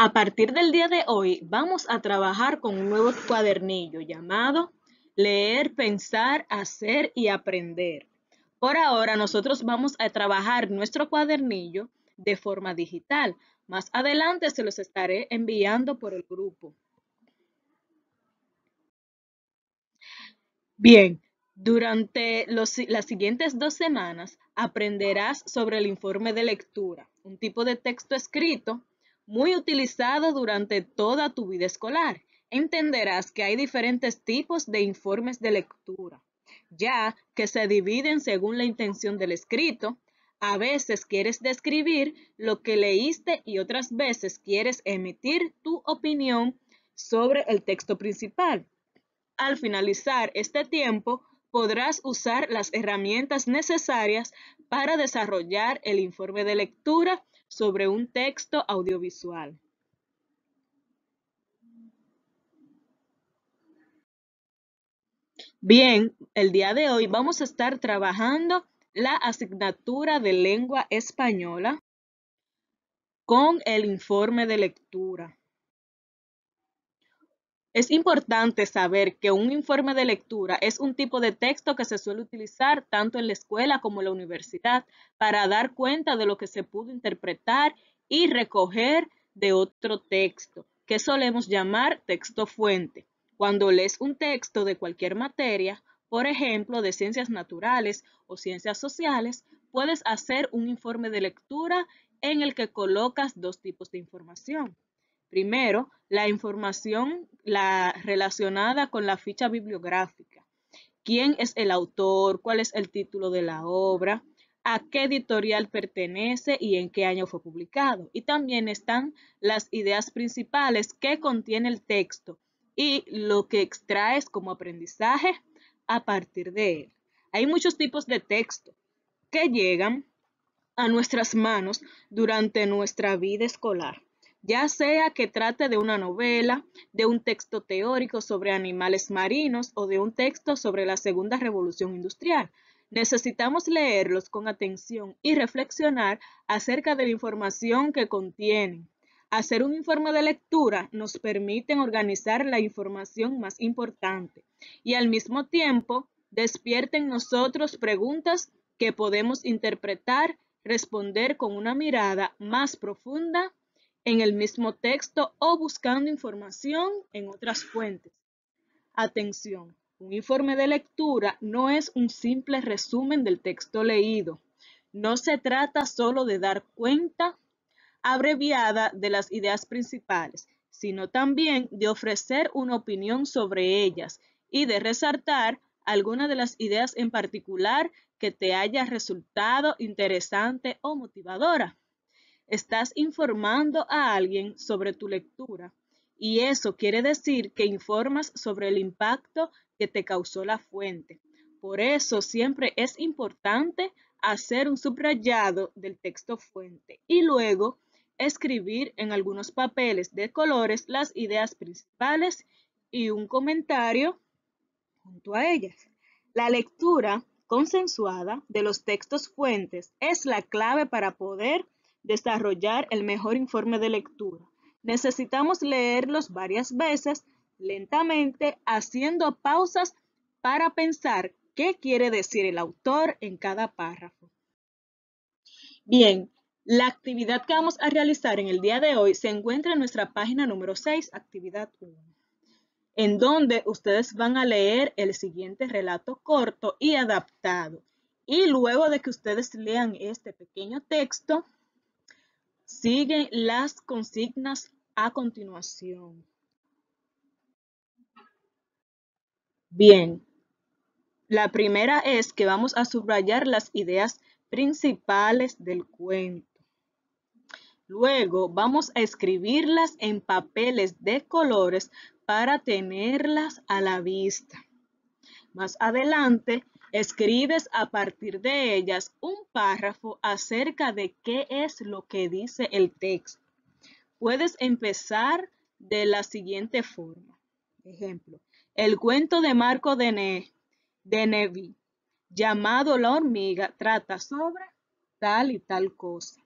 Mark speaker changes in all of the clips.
Speaker 1: A partir del día de hoy vamos a trabajar con un nuevo cuadernillo llamado Leer, Pensar, Hacer y Aprender. Por ahora nosotros vamos a trabajar nuestro cuadernillo de forma digital. Más adelante se los estaré enviando por el grupo. Bien, durante las siguientes dos semanas aprenderás sobre el informe de lectura, un tipo de texto escrito muy utilizado durante toda tu vida escolar. Entenderás que hay diferentes tipos de informes de lectura, ya que se dividen según la intención del escrito. A veces quieres describir lo que leíste y otras veces quieres emitir tu opinión sobre el texto principal. Al finalizar este tiempo, podrás usar las herramientas necesarias para desarrollar el informe de lectura sobre un texto audiovisual. Bien, el día de hoy vamos a estar trabajando la asignatura de lengua española con el informe de lectura. Es importante saber que un informe de lectura es un tipo de texto que se suele utilizar tanto en la escuela como en la universidad para dar cuenta de lo que se pudo interpretar y recoger de otro texto, que solemos llamar texto fuente. Cuando lees un texto de cualquier materia, por ejemplo, de ciencias naturales o ciencias sociales, puedes hacer un informe de lectura en el que colocas dos tipos de información. Primero, la información la, relacionada con la ficha bibliográfica. ¿Quién es el autor? ¿Cuál es el título de la obra? ¿A qué editorial pertenece y en qué año fue publicado? Y también están las ideas principales que contiene el texto y lo que extraes como aprendizaje a partir de él. Hay muchos tipos de texto que llegan a nuestras manos durante nuestra vida escolar ya sea que trate de una novela, de un texto teórico sobre animales marinos o de un texto sobre la Segunda Revolución Industrial. Necesitamos leerlos con atención y reflexionar acerca de la información que contienen. Hacer un informe de lectura nos permite organizar la información más importante y al mismo tiempo despierten nosotros preguntas que podemos interpretar, responder con una mirada más profunda en el mismo texto o buscando información en otras fuentes. Atención, un informe de lectura no es un simple resumen del texto leído. No se trata solo de dar cuenta abreviada de las ideas principales, sino también de ofrecer una opinión sobre ellas y de resaltar alguna de las ideas en particular que te haya resultado interesante o motivadora. Estás informando a alguien sobre tu lectura y eso quiere decir que informas sobre el impacto que te causó la fuente. Por eso siempre es importante hacer un subrayado del texto fuente y luego escribir en algunos papeles de colores las ideas principales y un comentario junto a ellas. La lectura consensuada de los textos fuentes es la clave para poder desarrollar el mejor informe de lectura. Necesitamos leerlos varias veces, lentamente, haciendo pausas para pensar qué quiere decir el autor en cada párrafo. Bien, la actividad que vamos a realizar en el día de hoy se encuentra en nuestra página número 6, actividad 1, en donde ustedes van a leer el siguiente relato corto y adaptado. Y luego de que ustedes lean este pequeño texto, Siguen las consignas a continuación. Bien, la primera es que vamos a subrayar las ideas principales del cuento. Luego vamos a escribirlas en papeles de colores para tenerlas a la vista. Más adelante Escribes a partir de ellas un párrafo acerca de qué es lo que dice el texto. Puedes empezar de la siguiente forma. Ejemplo, el cuento de Marco de, Nevi, llamado La hormiga, trata sobre tal y tal cosa.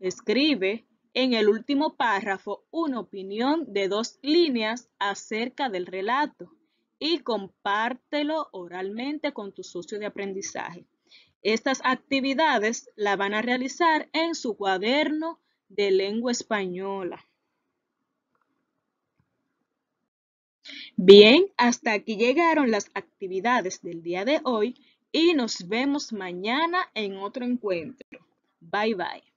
Speaker 1: Escribe en el último párrafo una opinión de dos líneas acerca del relato y compártelo oralmente con tu socio de aprendizaje. Estas actividades la van a realizar en su cuaderno de lengua española. Bien, hasta aquí llegaron las actividades del día de hoy y nos vemos mañana en otro encuentro. Bye bye.